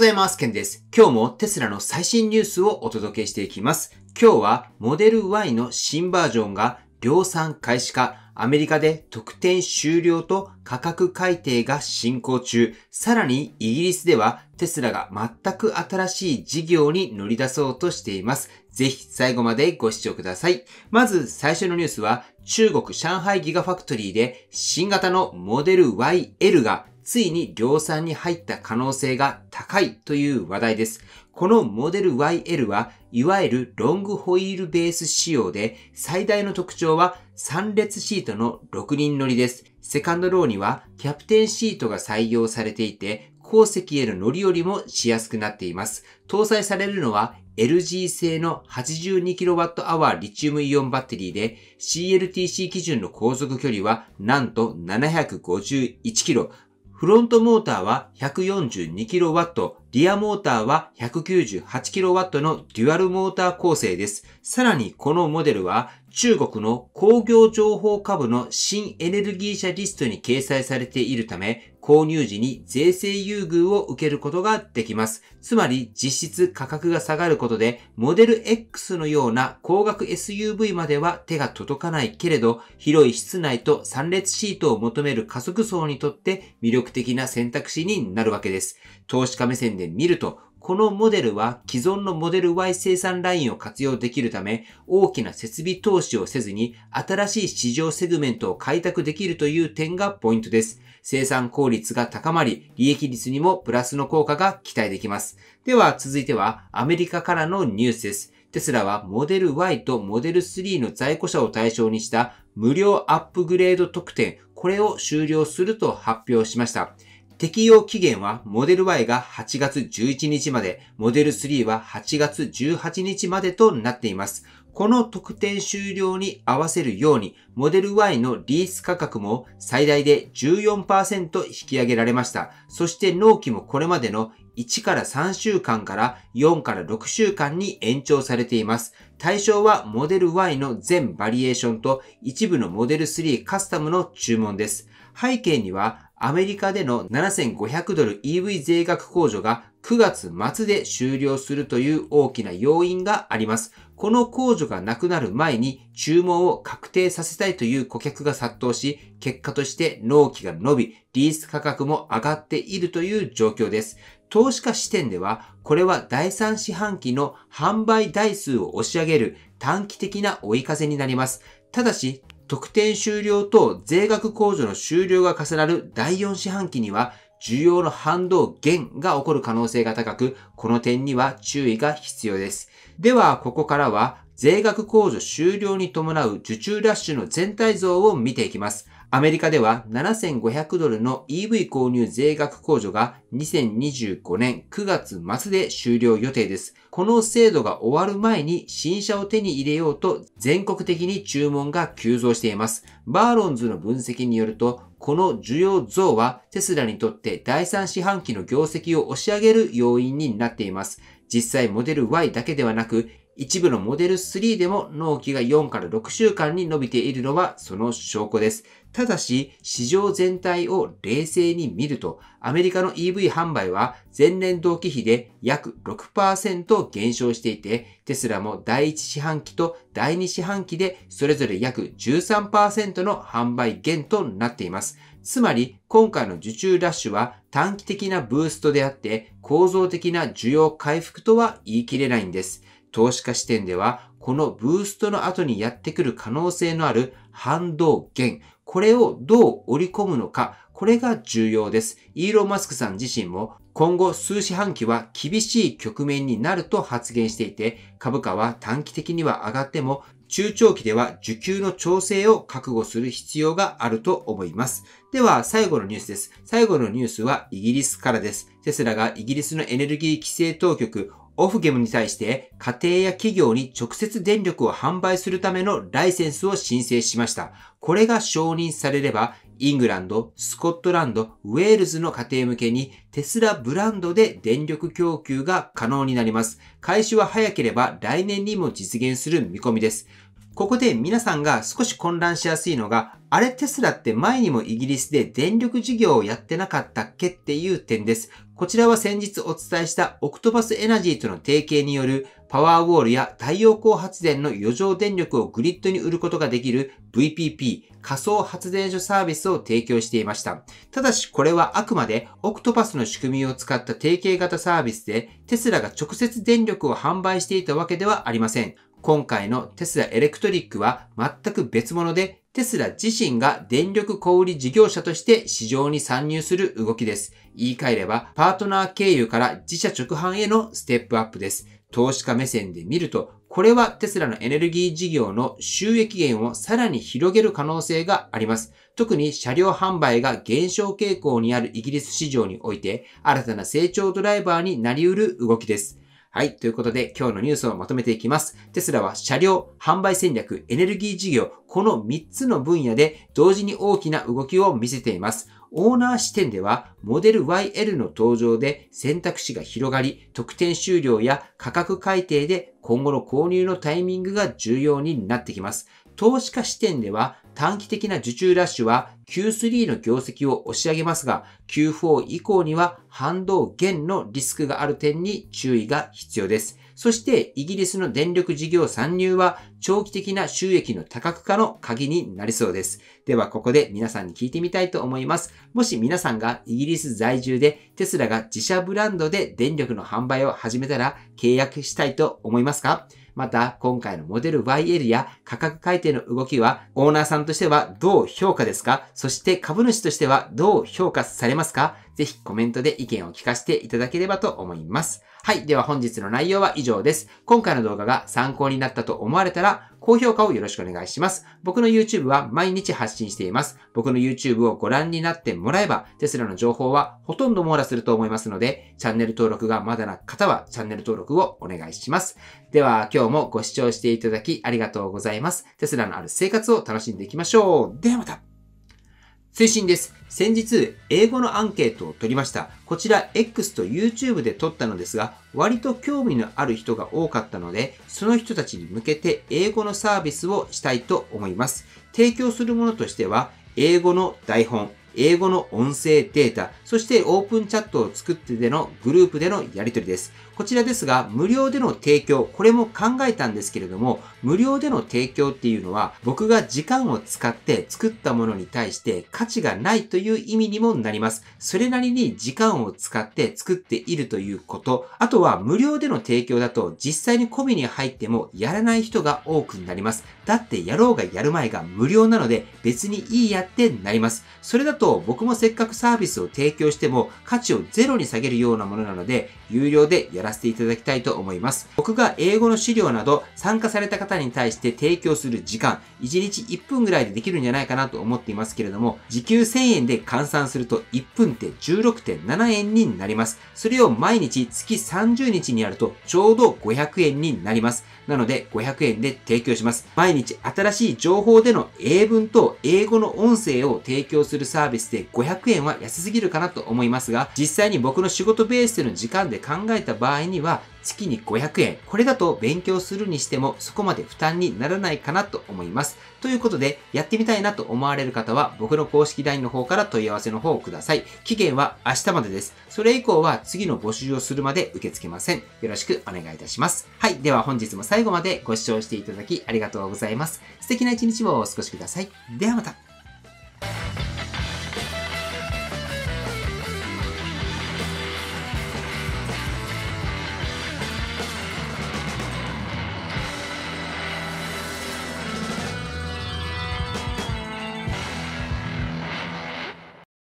ございます。ケンです。今日もテスラの最新ニュースをお届けしていきます。今日はモデル Y の新バージョンが量産開始か、アメリカで特典終了と価格改定が進行中、さらにイギリスではテスラが全く新しい事業に乗り出そうとしています。ぜひ最後までご視聴ください。まず最初のニュースは中国上海ギガファクトリーで新型のモデル YL がついに量産に入った可能性が高いという話題です。このモデル YL はいわゆるロングホイールベース仕様で最大の特徴は3列シートの6人乗りです。セカンドローにはキャプテンシートが採用されていて後席への乗り降りもしやすくなっています。搭載されるのは LG 製の 82kWh リチウムイオンバッテリーで CLTC 基準の航続距離はなんと 751km フロントモーターは 142kW、リアモーターは 198kW のデュアルモーター構成です。さらにこのモデルは中国の工業情報下部の新エネルギー車リストに掲載されているため、購入時に税制優遇を受けることができます。つまり実質価格が下がることで、モデル X のような高額 SUV までは手が届かないけれど、広い室内と3列シートを求める加速層にとって魅力的な選択肢になるわけです。投資家目線で見ると、このモデルは既存のモデル Y 生産ラインを活用できるため、大きな設備投資をせずに新しい市場セグメントを開拓できるという点がポイントです。生産効率が高まり、利益率にもプラスの効果が期待できます。では、続いてはアメリカからのニュースです。テスラはモデル Y とモデル3の在庫車を対象にした無料アップグレード特典、これを終了すると発表しました。適用期限はモデル Y が8月11日まで、モデル3は8月18日までとなっています。この特典終了に合わせるように、モデル Y のリース価格も最大で14%引き上げられました。そして納期もこれまでの1から3週間から4から6週間に延長されています。対象はモデル Y の全バリエーションと一部のモデル3カスタムの注文です。背景にはアメリカでの7500ドル EV 税額控除が9月末で終了するという大きな要因があります。この控除がなくなる前に注文を確定させたいという顧客が殺到し、結果として納期が伸び、リース価格も上がっているという状況です。投資家視点では、これは第3四半期の販売台数を押し上げる短期的な追い風になります。ただし、特典終了と税額控除の終了が重なる第4四半期には需要の反動減が起こる可能性が高く、この点には注意が必要です。では、ここからは税額控除終了に伴う受注ラッシュの全体像を見ていきます。アメリカでは7500ドルの EV 購入税額控除が2025年9月末で終了予定です。この制度が終わる前に新車を手に入れようと全国的に注文が急増しています。バーロンズの分析によると、この需要増はテスラにとって第三四半期の業績を押し上げる要因になっています。実際モデル Y だけではなく一部のモデル3でも納期が4から6週間に伸びているのはその証拠です。ただし、市場全体を冷静に見ると、アメリカの EV 販売は前年同期比で約6%減少していて、テスラも第1四半期と第2四半期でそれぞれ約13%の販売減となっています。つまり、今回の受注ラッシュは短期的なブーストであって、構造的な需要回復とは言い切れないんです。投資家視点では、このブーストの後にやってくる可能性のある反動減、これをどう織り込むのか、これが重要です。イーロン・マスクさん自身も、今後数四半期は厳しい局面になると発言していて、株価は短期的には上がっても、中長期では需給の調整を覚悟する必要があると思います。では、最後のニュースです。最後のニュースはイギリスからです。テスラがイギリスのエネルギー規制当局オフゲムに対して家庭や企業に直接電力を販売するためのライセンスを申請しました。これが承認されれば、イングランド、スコットランド、ウェールズの家庭向けにテスラブランドで電力供給が可能になります。開始は早ければ来年にも実現する見込みです。ここで皆さんが少し混乱しやすいのが、あれテスラって前にもイギリスで電力事業をやってなかったっけっていう点です。こちらは先日お伝えしたオクトパスエナジーとの提携によるパワーウォールや太陽光発電の余剰電力をグリッドに売ることができる VPP 仮想発電所サービスを提供していました。ただしこれはあくまでオクトパスの仕組みを使った提携型サービスでテスラが直接電力を販売していたわけではありません。今回のテスラエレクトリックは全く別物で、テスラ自身が電力小売事業者として市場に参入する動きです。言い換えれば、パートナー経由から自社直販へのステップアップです。投資家目線で見ると、これはテスラのエネルギー事業の収益源をさらに広げる可能性があります。特に車両販売が減少傾向にあるイギリス市場において、新たな成長ドライバーになり得る動きです。はい。ということで、今日のニュースをまとめていきます。テスラは車両、販売戦略、エネルギー事業、この3つの分野で同時に大きな動きを見せています。オーナー視点では、モデル YL の登場で選択肢が広がり、特典終了や価格改定で今後の購入のタイミングが重要になってきます。投資家視点では短期的な受注ラッシュは Q3 の業績を押し上げますが、Q4 以降には反動減のリスクがある点に注意が必要です。そしてイギリスの電力事業参入は長期的な収益の多角化の鍵になりそうです。ではここで皆さんに聞いてみたいと思います。もし皆さんがイギリス在住でテスラが自社ブランドで電力の販売を始めたら契約したいと思いますかまた、今回のモデル YL や価格改定の動きは、オーナーさんとしてはどう評価ですかそして株主としてはどう評価されますかぜひコメントで意見を聞かせていただければと思います。はい。では本日の内容は以上です。今回の動画が参考になったと思われたら、高評価をよろしくお願いします。僕の YouTube は毎日発信しています。僕の YouTube をご覧になってもらえば、テスラの情報はほとんど網羅すると思いますので、チャンネル登録がまだな方はチャンネル登録をお願いします。では、今日もご視聴していただきありがとうございます。テスラのある生活を楽しんでいきましょう。ではまた推進です。先日、英語のアンケートを取りました。こちら X と YouTube で取ったのですが、割と興味のある人が多かったので、その人たちに向けて英語のサービスをしたいと思います。提供するものとしては、英語の台本、英語の音声データ、そしてオープンチャットを作ってでのグループでのやり取りです。こちらですが、無料での提供、これも考えたんですけれども、無料での提供っていうのは、僕が時間を使って作ったものに対して価値がないという意味にもなります。それなりに時間を使って作っているということ、あとは無料での提供だと実際にコミに入ってもやらない人が多くなります。だってやろうがやる前が無料なので別にいいやってなります。それだと僕もせっかくサービスを提供しても価値をゼロに下げるようなものなので、有料でやらせていただきたいと思います。僕が英語の資料など参加された方に対して提供する時間、1日1分ぐらいでできるんじゃないかなと思っていますけれども、時給1000円で換算すると1分って16.7円になります。それを毎日月30日にやるとちょうど500円になります。なので500円で提供します。毎日新しい情報での英文と英語の音声を提供するサービスービスで500円は安すぎるかなと思いますが、実際に僕の仕事ベースでの時間で考えた場合には、月に500円。これだと勉強するにしてもそこまで負担にならないかなと思います。ということで、やってみたいなと思われる方は、僕の公式 LINE の方から問い合わせの方をください。期限は明日までです。それ以降は次の募集をするまで受け付けません。よろしくお願いいたします。はい。では本日も最後までご視聴していただきありがとうございます。素敵な一日をお過ごしください。ではまた。